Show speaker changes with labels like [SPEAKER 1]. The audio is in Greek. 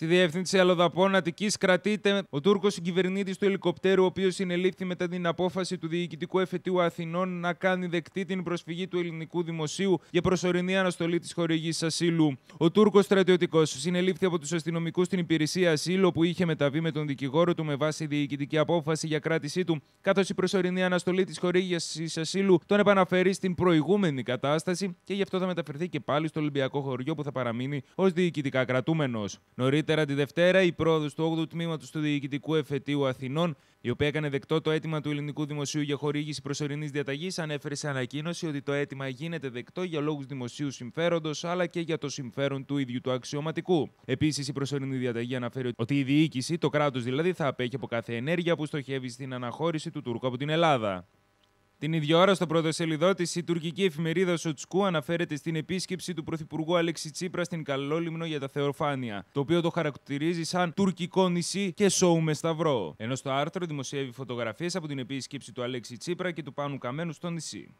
[SPEAKER 1] Στη διεύθυνση Αλοδαπών Αττικής κρατείται ο Τούρκος κυβερνήτη του ελικοπτέρου, ο οποίος συνελήφθη μετά την απόφαση του Διοικητικού Εφετείου Αθηνών να κάνει δεκτή την προσφυγή του ελληνικού δημοσίου για προσωρινή αναστολή της χορηγής ασύλου. Ο Τούρκος στρατιωτικός συνελήφθη από τους αστυνομικούς στην υπηρεσία ασύλου, που είχε μεταβεί με τον δικηγόρο του με βάση διοικητική απόφαση για κράτησή του, καθώς η προσωρινή αναστολή της χορηγία ασύλου τον επαναφέρει στην προηγούμενη κατάσταση και γι' αυτό θα μεταφερθεί και πάλι στο Ολυμπιακό χωριό που θα παραμείνει ως διοικητικά κρατούμενος. Νωρίτερα τη Δευτέρα, η πρόοδος του 8ου τμήματος του Διοικητικού Εφετείου Αθηνών, η οποία έκανε δεκτό το αίτημα του Ελληνικού Δημοσίου για χορήγηση προσωρινής διαταγής, ανέφερε σε ανακοίνωση ότι το αίτημα γίνεται δεκτό για λόγους δημοσίου συμφέροντος αλλά και για το συμφέρον του ίδιου του αξιωματικού. Επίσης, η προσωρινή διαταγή αναφέρει ότι η διοίκηση, το κράτος δηλαδή, θα απέχει από κάθε ενέργεια που στοχεύει στην αναχώρηση του Τούρκου από την Ελλάδα. Την ίδια ώρα, στο πρώτο σελίδο της, η τουρκική εφημερίδα Σοτσκού αναφέρεται στην επίσκεψη του Πρωθυπουργού Αλέξη Τσίπρα στην Καλόλυμνο για τα Θεοφάνεια, το οποίο το χαρακτηρίζει σαν τουρκικό νησί και σόου με σταυρό. Ενώ στο άρθρο δημοσιεύει φωτογραφίες από την επίσκεψη του Αλέξη Τσίπρα και του Πάνου Καμένου στο νησί.